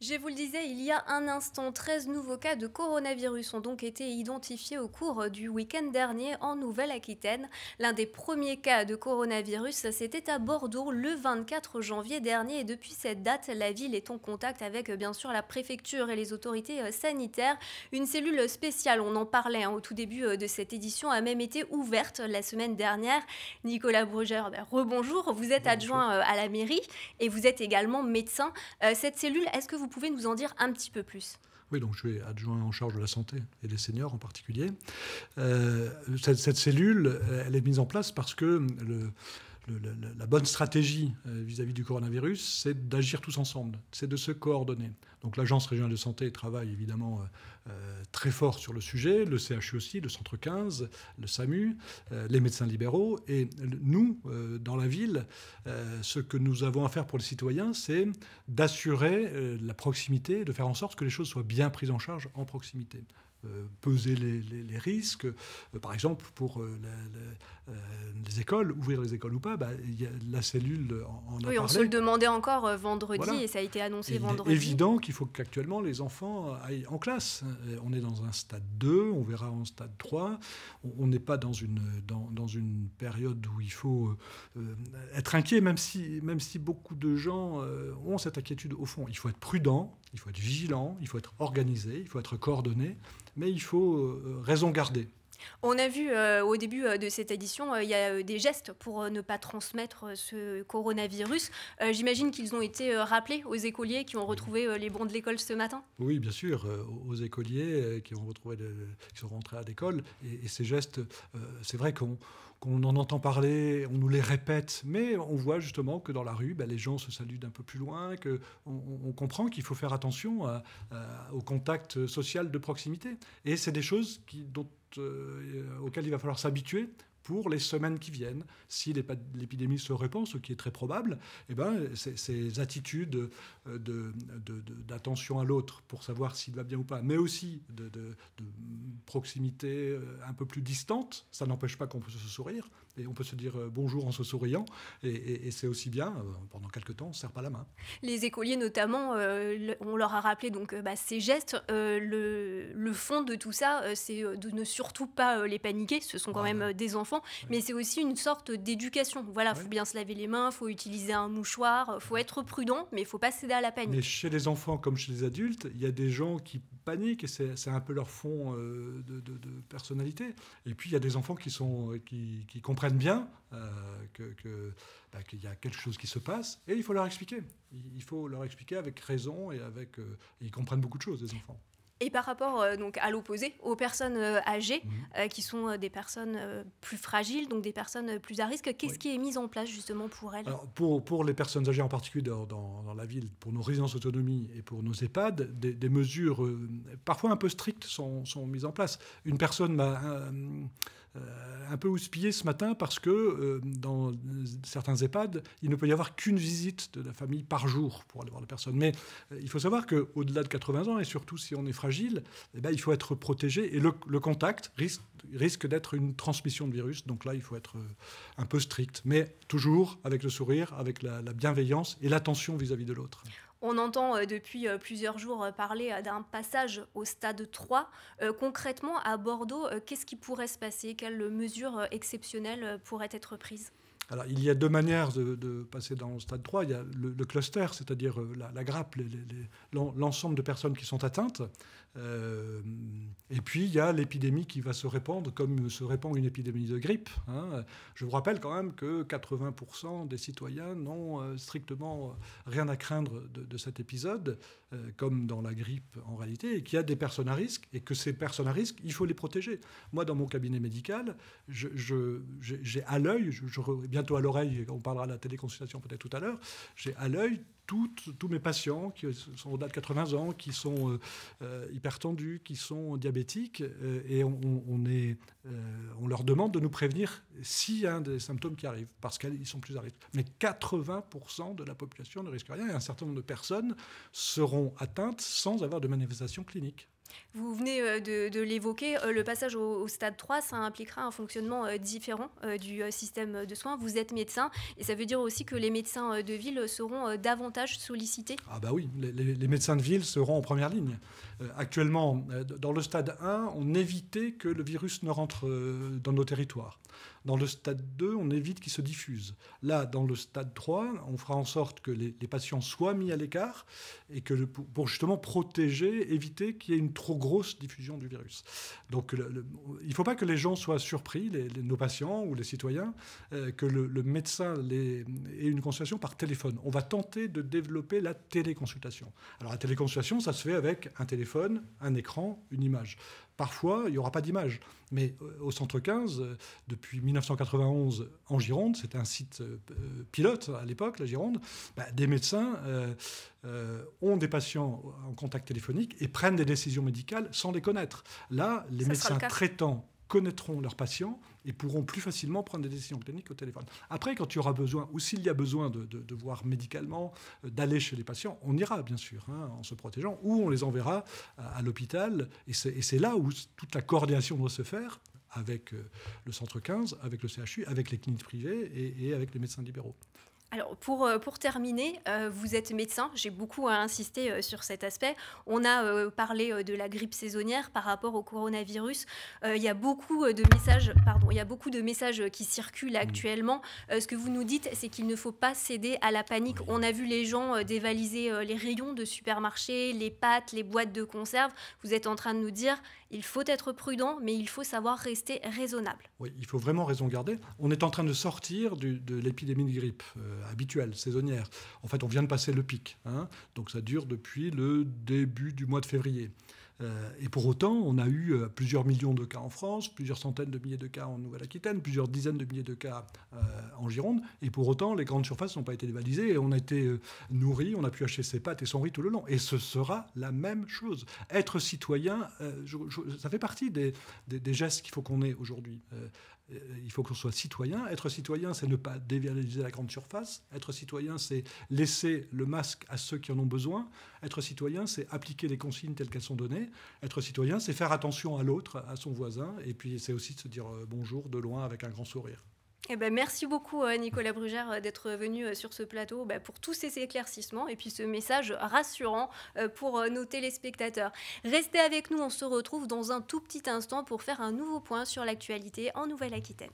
Je vous le disais il y a un instant, 13 nouveaux cas de coronavirus ont donc été identifiés au cours euh, du week-end dernier en Nouvelle-Aquitaine. L'un des premiers cas de coronavirus, c'était à Bordeaux le 24 janvier dernier et depuis cette date, la ville est en contact avec euh, bien sûr la préfecture et les autorités euh, sanitaires. Une cellule spéciale, on en parlait hein, au tout début de cette édition, a même été ouverte la semaine dernière. Nicolas Bruger, ben, rebonjour, vous êtes adjoint à la mairie et vous êtes également médecin. Cette cellule, est-ce que vous vous pouvez nous en dire un petit peu plus oui, donc je suis adjoint en charge de la santé et des seniors en particulier. Euh, cette, cette, cellule, elle est mise en place parce que le, la bonne stratégie euh, vis-à-vis du coronavirus, c'est d'agir tous ensemble, c'est de se coordonner. Donc l'Agence régionale de santé travaille évidemment euh, euh, très fort sur le sujet, le CHU aussi, le Centre 15, le SAMU, les médecins libéraux. Et nous, dans la ville, ce que nous avons à faire pour les citoyens, c'est d'assurer la proximité, de faire en sorte que les choses soient bien prises en charge en proximité. Euh, peser les, risques. Euh, par exemple, pour euh, les écoles, ouvrir les écoles ou pas, bah, la cellule en, en a Oui, on se le demandait encore vendredi et ça a été annoncé vendredi. évident qu'il faut qu'actuellement les enfants aillent en classe. On est dans un stade 2, on verra en stade 3. On n'est pas dans une, dans, dans, une période où il faut être inquiet, même si, même si beaucoup de gens ont cette inquiétude au fond. Il faut être prudent, il faut être vigilant, il faut être organisé, il faut être coordonné mais il faut euh, raison garder. On a vu euh, au début euh, de cette édition, il y a des gestes pour ne pas transmettre ce coronavirus. J'imagine qu'ils ont été rappelés aux écoliers qui ont retrouvé les bons de l'école ce matin. Oui, bien sûr, aux écoliers qui ont retrouvé, qui sont rentrés à l'école. et, ces gestes, c'est vrai qu'on qu'on en entend parler, on nous les répète, mais on voit justement que dans la rue, ben, les gens se saluent d'un peu plus loin, que on, comprend qu'il faut faire attention au contact social de proximité. Et c'est des choses euh, auxquelles il va falloir s'habituer pour les semaines qui viennent. Si l'épidémie se répand, ce qui est très probable, eh ben, ces attitudes euh, d'attention de, à l'autre pour savoir s'il va bien ou pas, mais aussi de, proximité euh, un peu plus distante, ça n'empêche pas qu'on peut se sourire, et on peut se dire euh, bonjour en se souriant, et, c'est aussi bien, pendant quelques temps, on ne serre pas la main. Les écoliers notamment, on leur a rappelé donc, bah, ces gestes, le, fond de tout ça, c'est de ne surtout pas les paniquer, ce sont quand même des enfants mais c'est aussi une sorte d'éducation. Voilà, il faut bien se laver les mains, faut utiliser un mouchoir, faut être prudent, mais il faut pas céder à la panique. Mais chez les enfants comme chez les adultes, il y a des gens qui paniquent et c'est un peu leur fond euh, de, personnalité. Et puis il y a des enfants qui, euh, comprennent bien euh, bah, qu'il y a quelque chose qui se passe et il faut leur expliquer. Il faut leur expliquer avec raison et avec. ils comprennent beaucoup de choses, les enfants. Et par rapport euh, donc à l'opposé, aux personnes euh, âgées, mhm. euh, qui sont des personnes plus fragiles, donc des personnes plus à risque, qu'est-ce qui est mis en place justement pour elles pour, pour, les personnes âgées en particulier dans, dans, la ville, pour nos résidences autonomie et pour nos EHPAD, des, mesures parfois un peu strictes sont, sont, mises en place. Une personne m'a euh, un peu houspillé ce matin parce que euh, dans euh, certains EHPAD, il ne peut y avoir qu'une visite de la famille par jour pour aller voir la personne. Mais il faut savoir qu'au-delà de 80 ans, et surtout si on est fragile, eh ben, il faut être protégé. Et le, contact risque, d'être une transmission de virus. Donc là, il faut être un peu strict. Mais toujours avec le sourire, avec la bienveillance et l'attention vis-à-vis de l'autre. On entend euh, depuis euh, plusieurs jours euh, parler d'un passage au stade 3. Concrètement, à Bordeaux, qu'est-ce qui pourrait se passer Quelles mesures exceptionnelles pourraient être prises alors, il y a deux manières de, passer dans le stade 3. Il y a le, cluster, c'est-à-dire la, grappe, l'ensemble de personnes qui sont atteintes, puis il y a l'épidémie qui va se répandre comme se répand une épidémie de grippe. Hein. Je vous rappelle quand même que 80% des citoyens n'ont euh, strictement euh, rien à craindre de, cet épisode, euh, comme dans la grippe en réalité, et qu'il y a des personnes à risque, et que ces personnes à risque, il faut les protéger. Moi, dans mon cabinet médical, j'ai je, à l'œil, je, bientôt à l'oreille, on parlera de la téléconsultation peut-être tout à l'heure, j'ai à l'œil tous mes patients qui sont au-delà de 80 ans, qui sont euh, euh, hypertendus, qui sont diabétiques, euh, et on, leur demande de nous prévenir s'il y a un des symptômes qui arrivent, parce qu'ils sont plus à risque. Mais 80% de la population ne risque rien, et un certain nombre de personnes seront atteintes sans avoir de manifestation clinique. Vous venez euh, de, l'évoquer, euh, le passage au, stade 3, ça impliquera un fonctionnement euh, différent du système de soins. Vous êtes médecin et ça veut dire aussi que les médecins de ville seront davantage sollicités Ah bah oui, les médecins de ville seront en première ligne. Euh, actuellement, euh, dans le stade 1, on évitait que le virus ne rentre euh, dans nos territoires. Dans le stade 2, on évite qu'il se diffuse. Là, dans le stade 3, on fera en sorte que les, patients soient mis à l'écart et que pour justement protéger, éviter qu'il y ait une trop grosse diffusion du virus. Donc, il ne faut pas que les gens soient surpris, nos patients ou les citoyens, que le, le médecin les, ait une consultation par téléphone. On va tenter de développer la téléconsultation. Alors, la téléconsultation, ça se fait avec un téléphone un écran, une image. Parfois, il n'y aura pas d'image. Mais euh, au Centre 15, euh, depuis 1991, en Gironde, c'était un site euh, pilote à l'époque, la Gironde, bah, des médecins ont des patients en contact téléphonique et prennent des décisions médicales sans les connaître. Là, les médecins traitants connaîtront leurs patients et pourront plus facilement prendre des décisions cliniques au téléphone. Après, quand il y aura besoin, ou s'il y a besoin de, voir médicalement, euh, d'aller chez les patients, on ira bien sûr, hein, en se protégeant, ou on les enverra euh, à, l'hôpital. Et c'est là où toute la coordination doit se faire avec euh, le centre 15, avec le CHU, avec les cliniques privées et, et avec les médecins libéraux. Alors pour, euh, pour terminer, euh, vous êtes médecin, j'ai beaucoup euh, insisté sur cet aspect. On a parlé de la grippe saisonnière par rapport au coronavirus. Il y a beaucoup de messages, pardon, il y beaucoup de messages qui circulent mmh. actuellement. ce que vous nous dites, c'est qu'il ne faut pas céder à la panique. On a vu les gens dévaliser les rayons de supermarchés, les pâtes, les boîtes de conserve. Vous êtes en train de nous dire, il faut être prudent, mais il faut savoir rester raisonnable. Oui, il faut vraiment raison garder. On est en train de sortir de l'épidémie de grippe. Euh, habituelle, saisonnière. En fait, on vient de passer le pic. Hein. donc ça dure depuis le début du mois de février. Euh, et pour autant, on a eu euh, plusieurs millions de cas en France, plusieurs centaines de milliers de cas en Nouvelle-Aquitaine, plusieurs dizaines de milliers de cas en Gironde. Et pour autant, les grandes surfaces n'ont pas été dévalisées on a été nourri, on a pu acheter ses pâtes et son riz tout le long. Et ce sera la même chose. Être citoyen, ça fait partie des gestes qu'il faut qu'on ait aujourd'hui. Euh, il faut qu'on soit citoyen. Être citoyen, c'est ne pas dévaloriser la grande surface. Être citoyen, c'est laisser le masque à ceux qui en ont besoin. Être citoyen, c'est appliquer les consignes telles qu'elles sont données. Être citoyen, c'est faire attention à l'autre, à son voisin. Et puis, c'est aussi de se dire euh, bonjour de loin avec un grand sourire. Eh ben, merci beaucoup euh, Nicolas Brugère euh, d'être venu euh, sur ce plateau bah, pour tous ces éclaircissements et puis ce message rassurant pour nos téléspectateurs. Restez avec nous, on se retrouve dans un tout petit instant pour faire un nouveau point sur l'actualité en Nouvelle-Aquitaine.